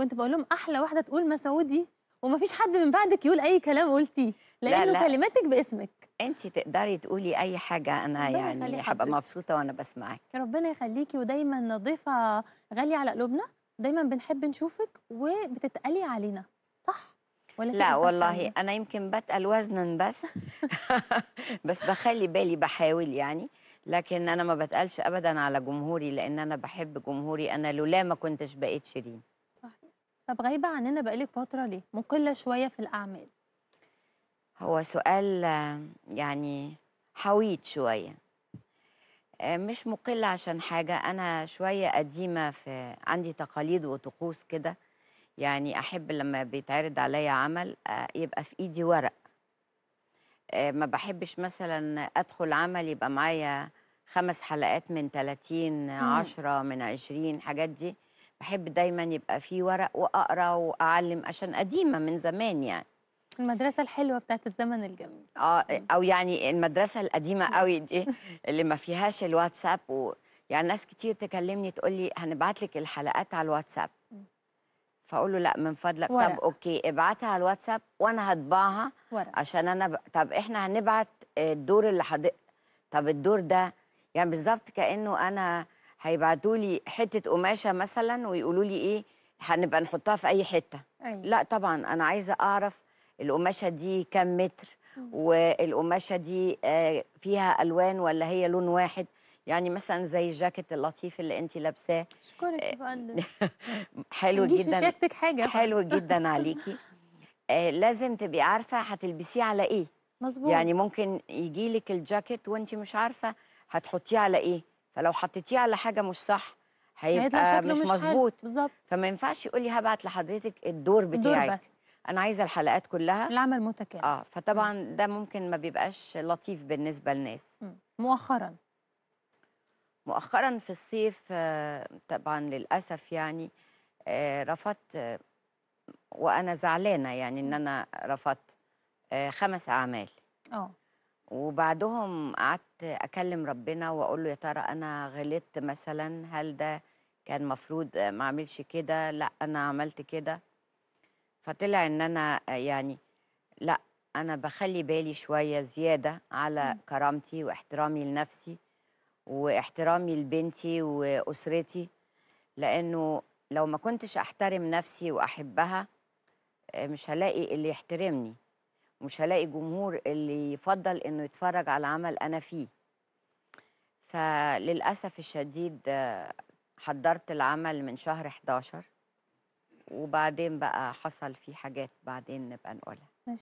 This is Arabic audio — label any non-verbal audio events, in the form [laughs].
كنت بقول لهم احلى واحده تقول مسعودي ومفيش حد من بعدك يقول اي كلام قلتيه لانه لا لا. كلماتك باسمك انت تقدري تقولي اي حاجه انا يعني هبقى مبسوطه وانا بسمعك ربنا يخليكي ودايما نظيفه غاليه على قلوبنا دايما بنحب نشوفك وبتتقلي علينا صح ولا لا والله انا يمكن بتقل وزنا بس [laughs] بس بخلي بالي بحاول يعني لكن انا ما بتقلش ابدا على جمهوري لان انا بحب جمهوري انا لولا ما كنتش بقيت شيرين طب غايبة عننا بقالك فترة ليه؟ مقلة شوية في الأعمال هو سؤال يعني حويط شوية آه، مش مقلة عشان حاجة أنا شوية قديمة في عندي تقاليد وطقوس كده يعني أحب لما بيتعرض عليا عمل آه، يبقى في إيدي ورق آه، ما بحبش مثلا أدخل عمل يبقى معايا خمس حلقات من 30 عشرة من 20 حاجات دي بحب دايما يبقى في ورق واقرا واعلم عشان قديمه من زمان يعني المدرسة الحلوة بتاعت الزمن الجميل اه او يعني المدرسة القديمة قوي دي [laughs] اللي ما فيهاش الواتساب و... يعني ناس كتير تكلمني تقول لي هنبعت لك الحلقات على الواتساب فاقول له لا من فضلك ورق. طب اوكي ابعتها على الواتساب وانا هطبعها عشان انا ب... طب احنا هنبعت الدور اللي حد... طب الدور ده يعني بالظبط كانه انا هيبعتوا لي حته قماشه مثلا ويقولوا لي ايه هنبقى نحطها في اي حته أيوة. لا طبعا انا عايزه اعرف القماشه دي كام متر والقماشه دي آه، فيها الوان ولا هي لون واحد يعني مثلا زي الجاكيت اللطيف اللي انت لابساه اشكرك آه، [laughs] حلو جدا مش حاجه حلو جدا عليكي لازم تبقي عارفه هتلبسيه على ايه مظبوط يعني ممكن يجي لك الجاكيت وانت مش عارفه هتحطيه على ايه فلو حطيتيه على حاجه مش صح هيبقى مش, مش مظبوط فما ينفعش يقول لي هبعت لحضرتك الدور بتاعي الدور بس انا عايزه الحلقات كلها العمل متكامل اه فطبعا م. ده ممكن ما بيبقاش لطيف بالنسبه للناس مؤخرا مؤخرا في الصيف آه، طبعا للاسف يعني آه، رفضت آه، وانا زعلانه يعني ان انا رفضت خمس اعمال اه وبعدهم قعدت اكلم ربنا واقول له يا ترى انا غلطت مثلا هل ده كان مفروض ما اعملش كده لا انا عملت كده فطلع ان انا يعني لا انا بخلي بالي شويه زياده على كرامتي واحترامي لنفسي واحترامي لبنتي واسرتي لانه لو ما كنتش احترم نفسي واحبها مش هلاقي اللي يحترمني مش هلاقي جمهور اللي يفضل انه يتفرج على عمل انا فيه فللاسف الشديد حضرت العمل من شهر 11 وبعدين بقى حصل فيه حاجات بعدين نبقى نقولها